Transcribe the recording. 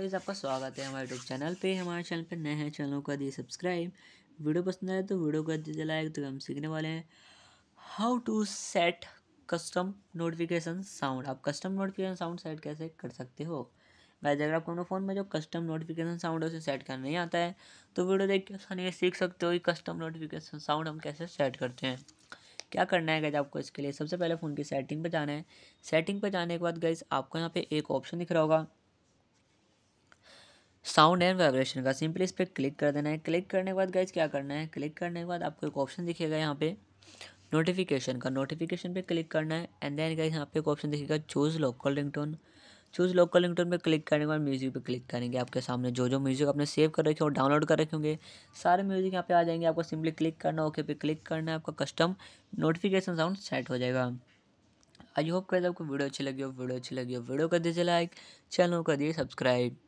guys आपका स्वागत है हमारे यूट्यूब चैनल पे हमारे चैनल पे नए हैं चैनल को दिए सब्सक्राइब वीडियो पसंद आए तो वीडियो को दीजिए लाइक तो हम सीखने वाले हैं how to set custom notification sound आप कस्टम नोटिफिकेशन साउंड सेट कैसे कर सकते हो गाइस अगर आपको अपने फ़ोन में जो कस्टम नोटिफिकेशन साउंड है उसे सेट करना नहीं आता है तो वीडियो देख के आसानी से सीख सकते हो कि कस्टम नोटिफिकेशन साउंड हम कैसे सेट करते हैं क्या करना है गैज आपको इसके लिए सबसे पहले फ़ोन की सेटिंग पर जाना है सेटिंग पर जाने के बाद गैज आपको यहाँ पे एक ऑप्शन दिख रहा होगा साउंड एंड वाइब्रेशन का सिंपली इस पर क्लिक कर देना है क्लिक करने के बाद गाइज क्या करना है क्लिक करने के बाद आपको एक ऑप्शन दिखेगा यहाँ पे नोटिफिकेशन का नोटिफिकेशन पे क्लिक करना है एंड देन गाइज यहाँ पे एक ऑप्शन दिखेगा choose local ringtone choose local ringtone पे क्लिक करने के बाद म्यूज़िक पे क्लिक करेंगे आपके सामने जो जो म्यूज़िक आपने सेव कर रखे हो डाउनलोड कर रखे होंगे सारे म्यूज़िक यहाँ पे आ जाएंगे आपको सिंपली क्लिक करना ओके पे क्लिक करना है आपका कस्टम नोटिफिकेशन साउंड सेट हो जाएगा आई होप कर आपको वीडियो अच्छी लगी हो वीडियो अच्छी लगी हो वीडियो कर दीजिए लाइक चैनल कर दिए सब्सक्राइब